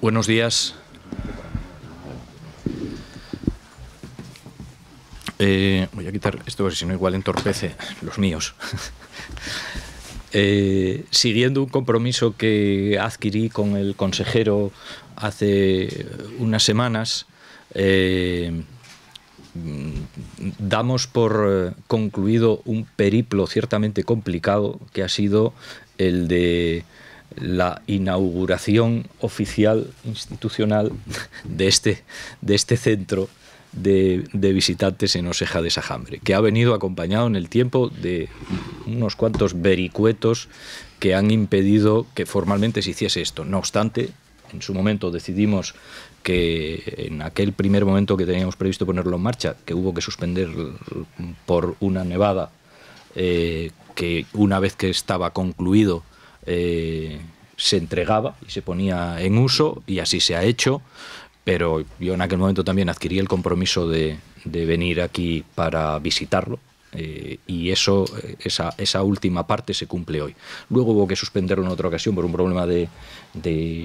Buenos días. Eh, voy a quitar esto porque si no igual entorpece los míos. Eh, siguiendo un compromiso que adquirí con el consejero hace unas semanas, eh, mm, damos por concluido un periplo ciertamente complicado que ha sido el de la inauguración oficial institucional de este, de este centro de, visitantes en Oseja de Sajambre, que ha venido acompañado en el tiempo de unos cuantos vericuetos que han impedido que formalmente se hiciese esto. No obstante, en su momento decidimos que en aquel primer momento que teníamos previsto ponerlo en marcha, que hubo que suspender por una nevada, eh, que una vez que estaba concluido eh, se entregaba y se ponía en uso, y así se ha hecho, pero yo en aquel momento también adquirí el compromiso de, venir aquí para visitarlo. Eh, y eso, eh, esa, última parte se cumple hoy. Luego hubo que suspenderlo en otra ocasión por un problema de,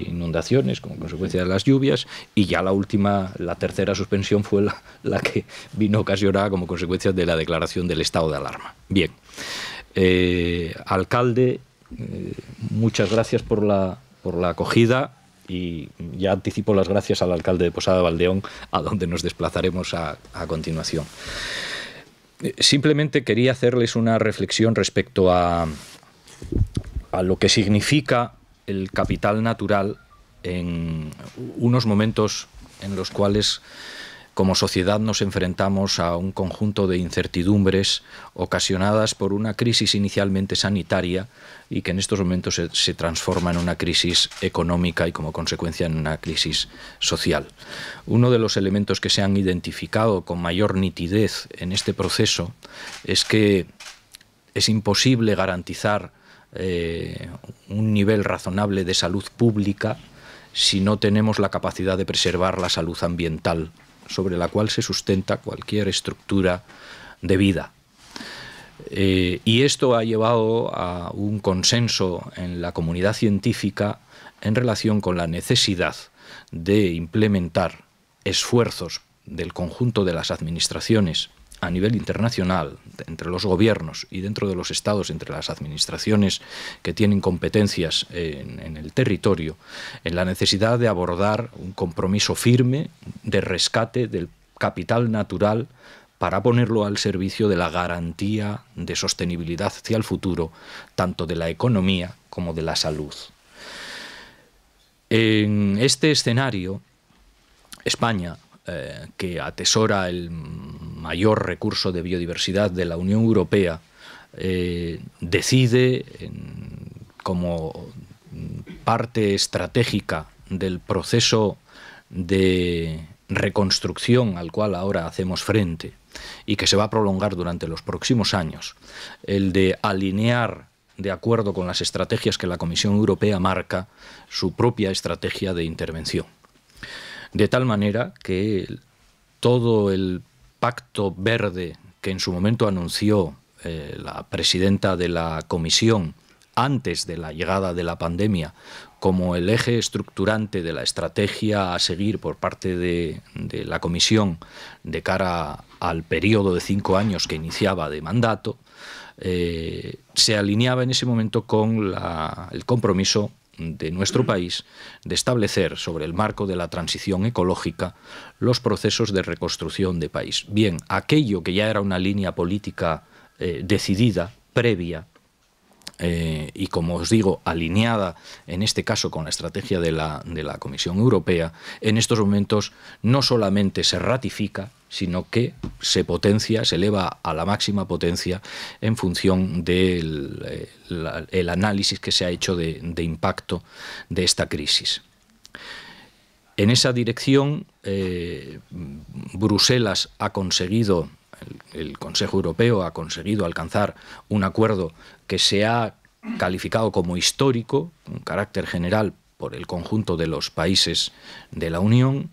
inundaciones como consecuencia de las lluvias y ya la última, la tercera suspensión fue la, que vino ocasionada como consecuencia de la declaración del estado de alarma. Bien, alcalde eh, muchas gracias por la, por la acogida y ya anticipo las gracias al alcalde de Posada Valdeón, a donde nos desplazaremos a, a continuación. Eh, simplemente quería hacerles una reflexión respecto a, a lo que significa el capital natural en unos momentos en los cuales como sociedad nos enfrentamos a un conjunto de incertidumbres ocasionadas por una crisis inicialmente sanitaria y que en estos momentos se, transforma en una crisis económica y como consecuencia en una crisis social. Uno de los elementos que se han identificado con mayor nitidez en este proceso es que es imposible garantizar eh, un nivel razonable de salud pública si no tenemos la capacidad de preservar la salud ambiental sobre la cual se sustenta cualquier estructura de vida. Eh, y esto ha llevado a un consenso en la comunidad científica en relación con la necesidad de implementar esfuerzos del conjunto de las administraciones a nivel internacional, entre los gobiernos y dentro de los estados, entre las administraciones que tienen competencias en, el territorio, en la necesidad de abordar un compromiso firme de rescate del capital natural para ponerlo al servicio de la garantía de sostenibilidad hacia el futuro, tanto de la economía como de la salud. En este escenario, España, eh, que atesora el mayor recurso de biodiversidad de la Unión Europea, eh, decide como parte estratégica del proceso de reconstrucción al cual ahora hacemos frente y que se va a prolongar durante los próximos años, el de alinear de acuerdo con las estrategias que la Comisión Europea marca su propia estrategia de intervención. De tal manera que todo el pacto verde que en su momento anunció eh, la presidenta de la comisión antes de la llegada de la pandemia como el eje estructurante de la estrategia a seguir por parte de, la comisión de cara al periodo de cinco años que iniciaba de mandato, eh, se alineaba en ese momento con el compromiso de nuestro mm. país de establecer sobre el marco de la transición ecológica los procesos de reconstrucción de país. Bien, aquello que ya era una línea política eh, decidida, previa, eh, y como os digo, alineada en este caso con la estrategia de la, Comisión Europea, en estos momentos no solamente se ratifica, sino que se potencia, se eleva a la máxima potencia en función del eh, el, análisis que se ha hecho de, impacto de esta crisis. En esa dirección, eh, Bruselas ha conseguido el Consejo Europeo ha conseguido alcanzar un acuerdo que se ha calificado como histórico, un carácter general por el conjunto de los países de la Unión,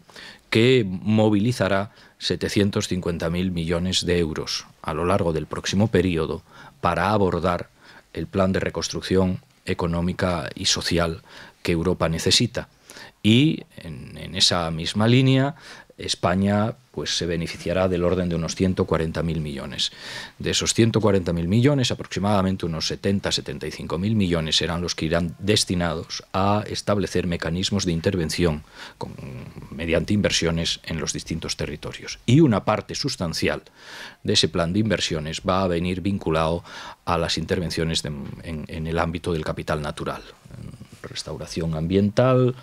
que movilizará 750.000 millones de euros a lo largo del próximo periodo para abordar el plan de reconstrucción económica y social que Europa necesita. Y en esa misma línea España pues se beneficiará del orden de unos 140.000 millones. De esos 140.000 millones, aproximadamente unos 70-75.000 millones serán los que irán destinados a establecer mecanismos de intervención mediante inversiones en los distintos territorios. Y una parte sustancial de ese plan de inversiones va a venir vinculado a las intervenciones en el ámbito del capital natural restauración ambiental,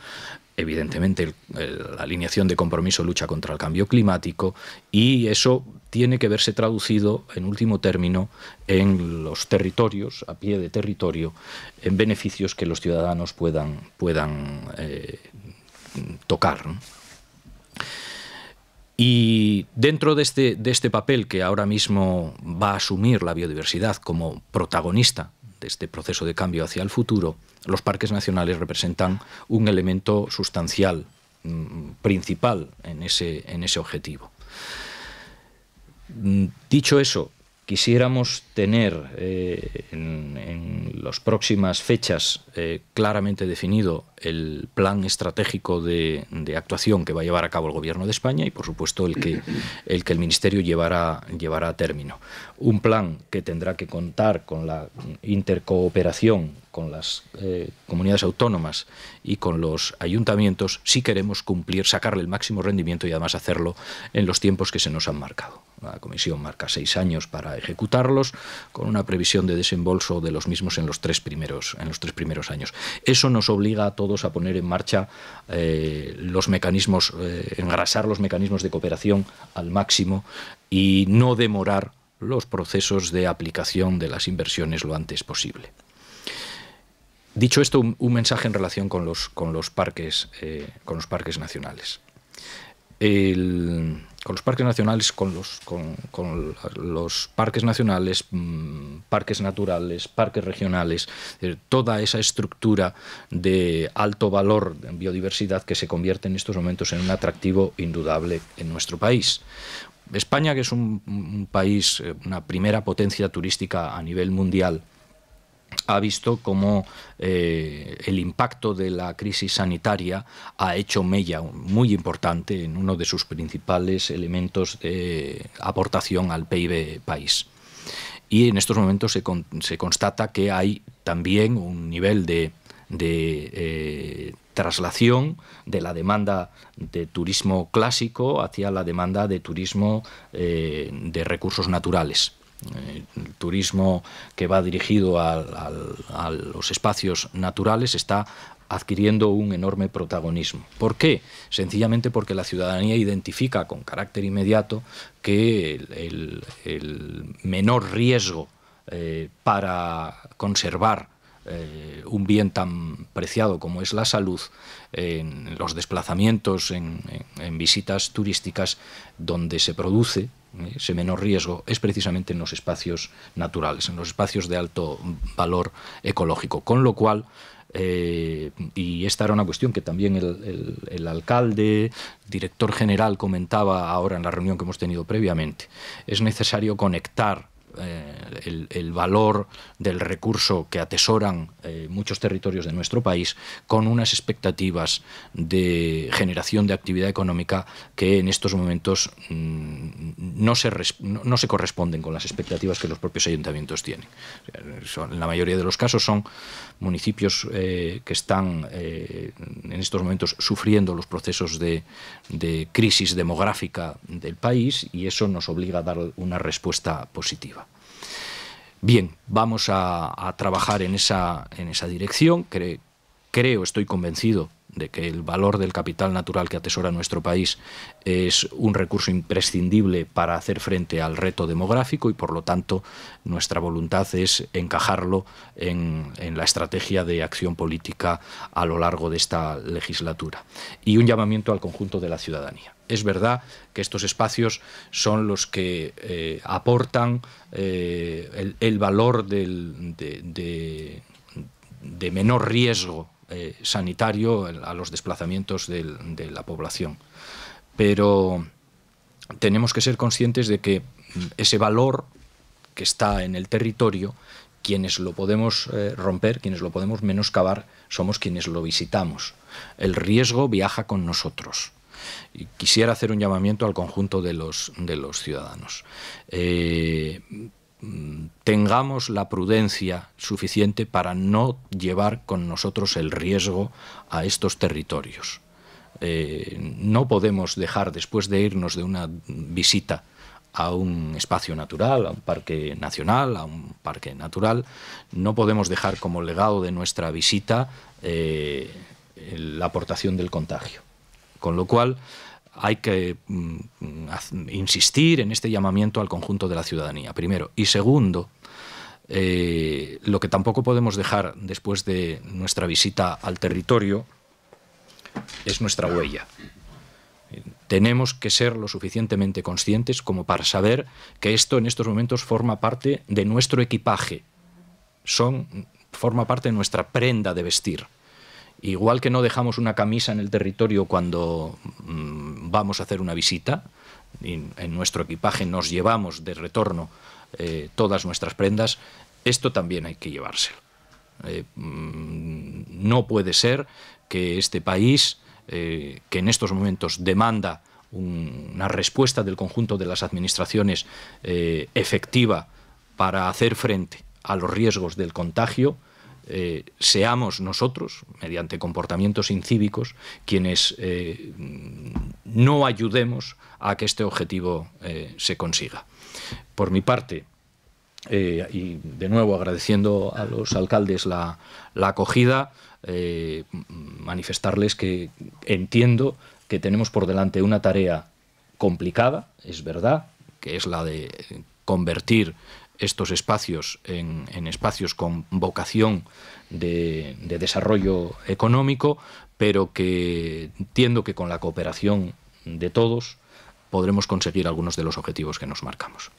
evidentemente la alineación de compromiso lucha contra el cambio climático y eso tiene que verse traducido, en último término, en los territorios, a pie de territorio, en beneficios que los ciudadanos puedan, puedan eh, tocar. Y dentro este, de este papel que ahora mismo va a asumir la biodiversidad como protagonista de este proceso de cambio hacia el futuro, los parques nacionales representan un elemento sustancial, mm, principal en ese, en ese objetivo. Mm, dicho eso, quisiéramos tener eh, en las próximas fechas eh, claramente definido el plan estratégico de, actuación que va a llevar a cabo el Gobierno de España y, por supuesto, el que el, que el Ministerio llevará a término. Un plan que tendrá que contar con la intercooperación con las eh, comunidades autónomas y con los ayuntamientos si queremos cumplir, sacarle el máximo rendimiento y además hacerlo en los tiempos que se nos han marcado. La comisión marca seis años para ejecutarlos, con una previsión de desembolso de los mismos en los tres primeros, en los primeros años. Eso nos obliga a todos a poner en marcha eh, los mecanismos, eh, engrasar los mecanismos de cooperación al máximo y no demorar los procesos de aplicación de las inversiones lo antes posible. Dicho esto, un, mensaje en relación con los, parques, eh, con los parques nacionales. con los parques nacionales, con los, parques nacionales, mm, parques naturales, parques regionales, toda esa estructura de alto valor en biodiversidad que se convierte en estos momentos en un atractivo indudable en nuestro país. España, que es un país, eh, una primera potencia turística a nivel mundial, ha visto cómo eh, el impacto de la crisis sanitaria ha hecho mella muy importante en uno de sus principales elementos de aportación al PIB país. Y en estos momentos se, constata que hay también un nivel de, eh, traslación de la demanda de turismo clásico hacia la demanda de turismo eh, de recursos naturales. Eh, el turismo que va dirigido a, los espacios naturales está adquiriendo un enorme protagonismo. ¿Por qué? Sencillamente porque la ciudadanía identifica con carácter inmediato que el, menor riesgo eh, para conservar eh, un bien tan preciado como es la salud en los desplazamientos, en, visitas turísticas, donde se produce eh, ese menor riesgo es precisamente en los espacios naturales, en los espacios de alto valor ecológico. Con lo cual, eh, y esta era una cuestión que también el, el, alcalde, director general comentaba ahora en la reunión que hemos tenido previamente, es necesario conectar eh, el, valor del recurso que atesoran eh, muchos territorios de nuestro país con unas expectativas de generación de actividad económica que en estos momentos mm, no, se no, se corresponden con las expectativas que los propios ayuntamientos tienen. en la mayoría de los casos son municipios eh, que están en estos momentos sufriendo los procesos de crisis demográfica del país y eso nos obliga a dar una respuesta positiva. Bien, vamos a, trabajar en esa, en esa dirección. creo, estoy convencido de que el valor del capital natural que atesora nuestro país es un recurso imprescindible para hacer frente al reto demográfico y por lo tanto nuestra voluntad es encajarlo en, la estrategia de acción política a lo largo de esta legislatura. Y un llamamiento al conjunto de la ciudadanía es verdad que estos espacios son los que eh, aportan eh, el, valor del, de menor riesgo eh, sanitario a los desplazamientos de la población. Pero tenemos que ser conscientes de que mm, ese valor que está en el territorio, quienes lo podemos eh, romper, quienes lo podemos menoscabar, somos quienes lo visitamos. El riesgo viaja con nosotros. Y quisiera hacer un llamamiento al conjunto de los, de los ciudadanos. Eh, mm, tengamos la prudencia suficiente para no llevar con nosotros el riesgo a estos territorios. Eh, no podemos dejar, después de irnos de una visita a un espacio natural, a un parque nacional, a un parque natural, no podemos dejar como legado de nuestra visita eh, la aportación del contagio. Con lo cual, hay que mm, mm, insistir en este llamamiento al conjunto de la ciudadanía, primero. Y segundo, eh, lo que tampoco podemos dejar después de nuestra visita al territorio es nuestra huella. Tenemos que ser lo suficientemente conscientes como para saber que esto en estos momentos forma parte de nuestro equipaje, son, forma parte de nuestra prenda de vestir. Igual que no dejamos una camisa en el territorio cuando mm, vamos a hacer una visita, en nuestro equipaje nos llevamos de retorno eh, todas nuestras prendas, esto también hay que llevárselo. Eh, mm, no puede ser que este país, eh, que en estos momentos demanda una respuesta del conjunto de las administraciones efectiva para hacer frente a los riesgos del contagio, seamos nosotros, mediante comportamientos incívicos, quienes no ayudemos a que este objetivo eh, se consiga. Por mi parte, eh, y de nuevo agradeciendo a los alcaldes la, acogida, eh, manifestarles que entiendo que tenemos por delante una tarea complicada, es verdad, que es la de convertir estos espacios en, espacios con vocación de desarrollo económico, pero que entiendo que con la cooperación de todos podremos conseguir algunos de los objetivos que nos marcamos.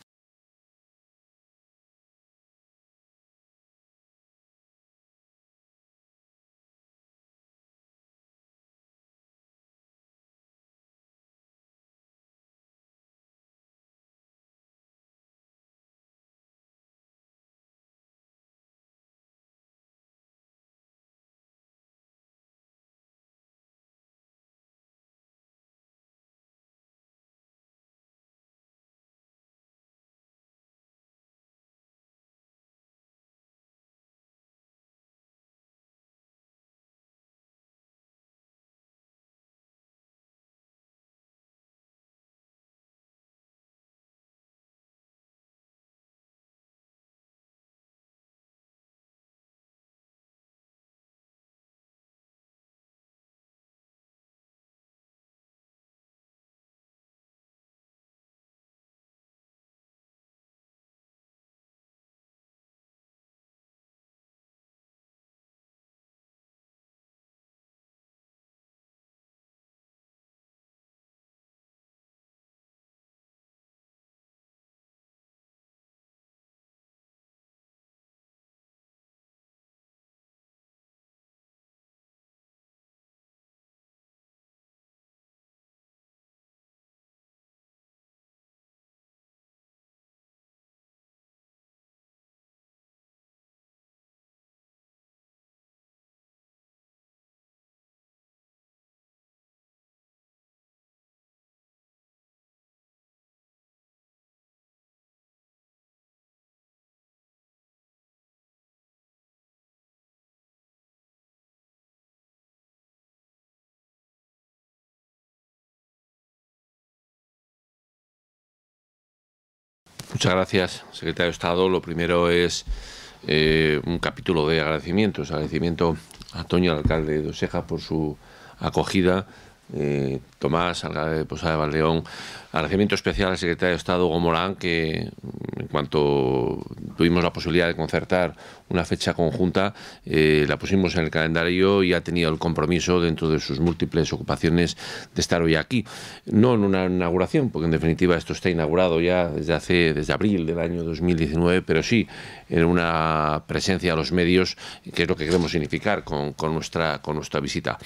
Muchas gracias, secretario de Estado. Lo primero es eh, un capítulo de agradecimientos. Agradecimiento a Toño, al alcalde de Oseja, por su acogida eh, Tomás, alcalde de Posada de Valdeón. Agradecimiento especial al secretario de Estado, Hugo que en cuanto tuvimos la posibilidad de concertar una fecha conjunta, eh, la pusimos en el calendario y ha tenido el compromiso dentro de sus múltiples ocupaciones de estar hoy aquí. No en una inauguración, porque en definitiva esto está inaugurado ya desde hace, desde abril del año 2019, pero sí en una presencia a los medios, que es lo que queremos significar con, nuestra, con nuestra visita.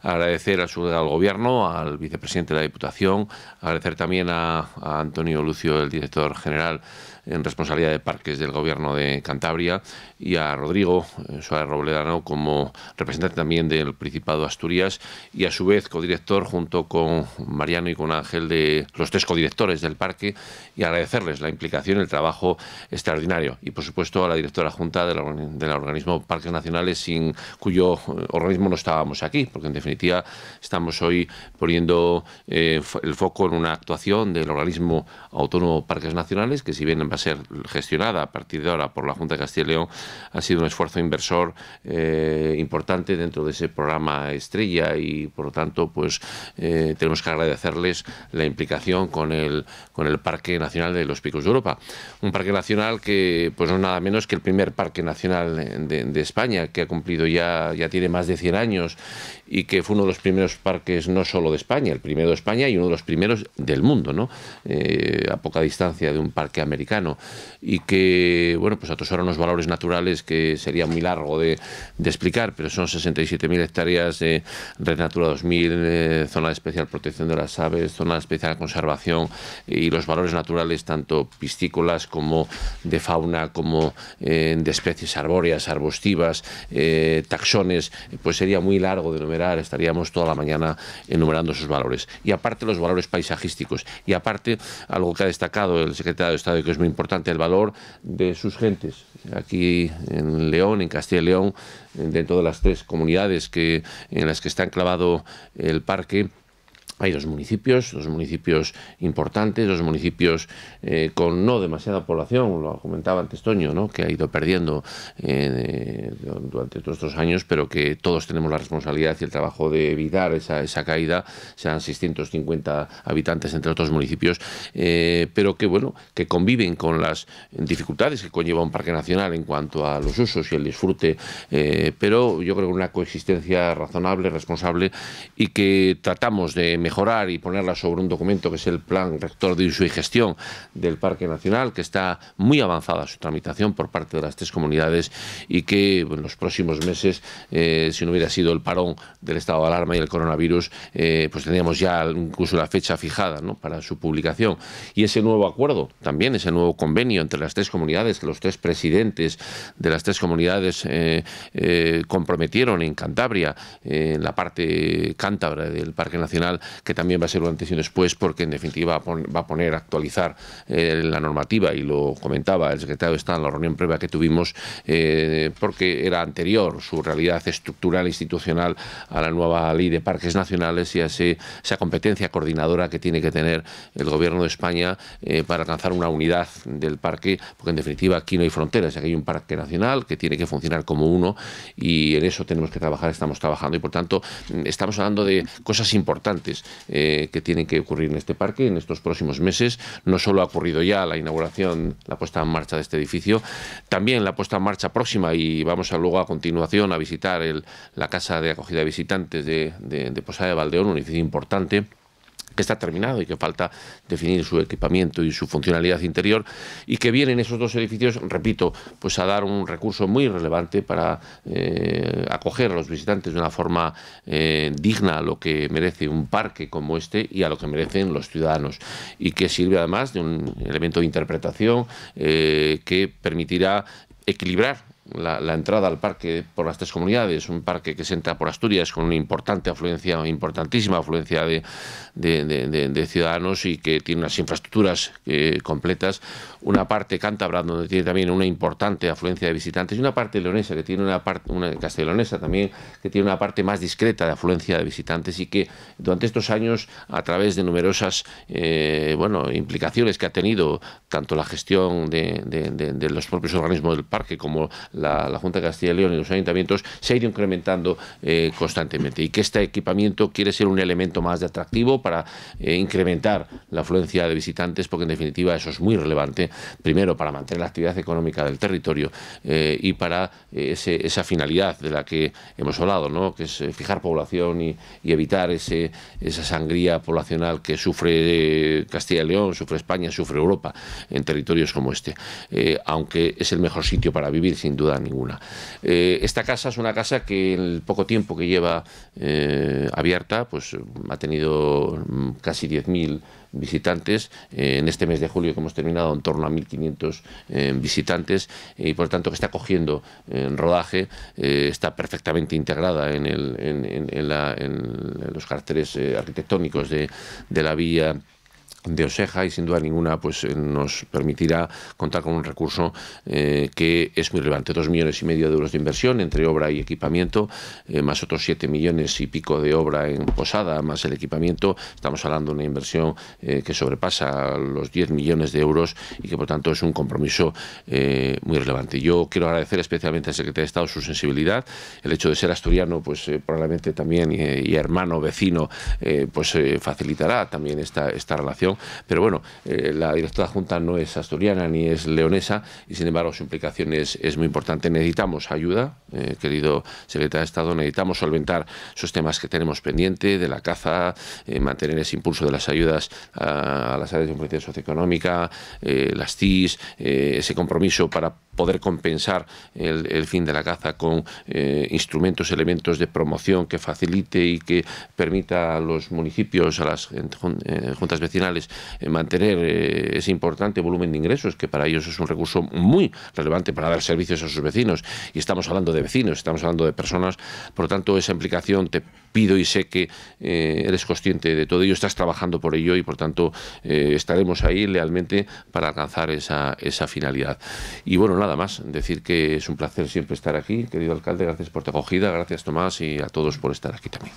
Agradecer al, al Gobierno, al vicepresidente de la Diputación, agradecer también a, Antonio Lucio, el director general en responsabilidad de parques del gobierno de Cantabria y a Rodrigo eh, Suárez Robledano como representante también del Principado de Asturias y a su vez codirector junto con Mariano y con Ángel de los tres codirectores del parque y agradecerles la implicación, el trabajo extraordinario y por supuesto a la directora junta del, organismo Parques Nacionales, sin cuyo eh, organismo no estábamos aquí, porque en definitiva estamos hoy poniendo eh, el foco en una actuación del organismo autónomo Parques Nacionales, que si bien va a ser gestionada a partir de ahora por la Junta de Castilla y León, ha sido un esfuerzo inversor eh, importante dentro de ese programa estrella y por lo tanto pues tenemos que agradecerles la implicación con el, con el Parque Nacional de los Picos de Europa. Un parque nacional que pues no es nada menos que el primer parque nacional de, España, que ha cumplido ya, ya tiene más de 100 años y que fue uno de los primeros parques no solo de España, el primero de España y uno de los primeros del mundo, ¿no? Eh, a poca distancia de un parque americano y que, bueno, pues eran los valores naturales que sería muy largo de, explicar, pero son 67.000 hectáreas de Red Natura 2000, eh, zona de especial protección de las aves, zona de especial conservación y los valores naturales tanto piscícolas como de fauna como de especies arbóreas, arbustivas, eh, taxones, pues sería muy largo de enumerar, estaríamos toda la mañana enumerando sus valores. Y aparte los valores paisajísticos. Y aparte, algo que ha destacado el secretario de Estado y que es muy importante, el valor de sus gentes. Aquí en León, en Castilla y León, dentro de las tres comunidades que, en las que está enclavado el parque, hay dos municipios, dos municipios importantes, dos municipios eh, con no demasiada población, lo comentaba antes Toño, ¿no? que ha ido perdiendo eh, durante todos estos años, pero que todos tenemos la responsabilidad y el trabajo de evitar esa, caída, sean 650 habitantes entre otros municipios, eh, pero que bueno, que conviven con las dificultades que conlleva un parque nacional en cuanto a los usos y el disfrute, pero yo creo que una coexistencia razonable, responsable y que tratamos de mejorar y ponerla sobre un documento que es el Plan Rector de Uso y Gestión del Parque Nacional, que está muy avanzada su tramitación por parte de las tres comunidades y que en los próximos meses, eh, si no hubiera sido el parón del estado de alarma y el coronavirus, eh, pues tendríamos ya incluso la fecha fijada para su publicación. Y ese nuevo acuerdo, también ese nuevo convenio entre las tres comunidades, los tres presidentes de las tres comunidades eh, comprometieron en Cantabria, en la parte cántabra del Parque Nacional, que también va a ser lo antes y un después, porque en definitiva va a poner, a actualizar eh, la normativa, y lo comentaba el secretario de Estado en la reunión previa que tuvimos, eh, porque era anterior su realidad estructural e institucional a la nueva ley de parques nacionales y a esa competencia coordinadora que tiene que tener el gobierno de España eh, para alcanzar una unidad del parque, porque en definitiva aquí no hay fronteras, aquí hay un parque nacional que tiene que funcionar como uno y en eso tenemos que trabajar, estamos trabajando y por tanto mm, estamos hablando de cosas importantes eh, que tienen que ocurrir en este parque en estos próximos meses. No solo ha ocurrido ya la inauguración, la puesta en marcha de este edificio, también la puesta en marcha próxima y vamos luego a continuación a visitar la casa de acogida de visitantes de Posada de Valdeón, un edificio importante que está terminado y que falta definir su equipamiento y su funcionalidad interior y que vienen esos dos edificios, repito, pues a dar un recurso muy relevante para eh, acoger a los visitantes de una forma eh, digna a lo que merece un parque como este y a lo que merecen los ciudadanos y que sirve además de un elemento de interpretación eh, que permitirá equilibrar la, entrada al parque por las tres comunidades, un parque que se entra por Asturias con una importante afluencia, importantísima afluencia de, de, ciudadanos y que tiene unas infraestructuras eh, completas, una parte cántabra donde tiene también una importante afluencia de visitantes y una parte leonesa que tiene una parte, una castellonesa también, que tiene una parte más discreta de afluencia de visitantes y que durante estos años, a través de numerosas eh, bueno, implicaciones que ha tenido tanto la gestión de los propios organismos del parque como la la, Junta de Castilla y León y los ayuntamientos, se ha ido incrementando eh, constantemente y que este equipamiento quiere ser un elemento más de atractivo para eh, incrementar la afluencia de visitantes, porque en definitiva eso es muy relevante, primero para mantener la actividad económica del territorio eh, y para esa finalidad de la que hemos hablado, ¿no? que es fijar población y, evitar ese, esa sangría poblacional que sufre Castilla y León, sufre España, sufre Europa en territorios como este, aunque es el mejor sitio para vivir sin duda ninguna. Eh, esta casa es una casa que en el poco tiempo que lleva eh, abierta, pues mm, ha tenido mm, casi 10.000 visitantes. Eh, en este mes de julio que hemos terminado, en torno a 1.500 visitantes y por lo tanto que está cogiendo en rodaje, está perfectamente integrada en, los caracteres arquitectónicos de, de la vía de Oseja y sin duda ninguna pues eh, nos permitirá contar con un recurso eh, que es muy relevante, dos millones y medio de euros de inversión entre obra y equipamiento, eh, más otros siete millones y pico de obra en Posada, más el equipamiento, estamos hablando de una inversión que sobrepasa los 10 millones de euros y que por tanto es un compromiso muy relevante. Yo quiero agradecer especialmente al secretario de Estado su sensibilidad, el hecho de ser asturiano pues probablemente también y, hermano, vecino, pues facilitará también esta, esta relación pero bueno, eh, la directora junta no es asturiana ni es leonesa y sin embargo su implicación es, muy importante. Necesitamos ayuda, eh, querido secretario de Estado, necesitamos solventar esos temas que tenemos pendientes de la caza, eh, mantener ese impulso de las ayudas a, las áreas de influencia socioeconómica, las TIS, ese compromiso para poder compensar el, fin de la caza con eh, instrumentos, elementos de promoción que facilite y que permita a los municipios, a las eh, juntas vecinales, eh, mantener ese importante volumen de ingresos, que para ellos es un recurso muy relevante para dar servicios a sus vecinos. Y estamos hablando de vecinos, estamos hablando de personas, por lo tanto, esa implicación te pido y sé que eres consciente de todo ello, estás trabajando por ello y por tanto estaremos ahí lealmente para alcanzar esa, esa finalidad. Y bueno, nada más, decir que es un placer siempre estar aquí. Querido alcalde, gracias por tu acogida, gracias Tomás y a todos por estar aquí también.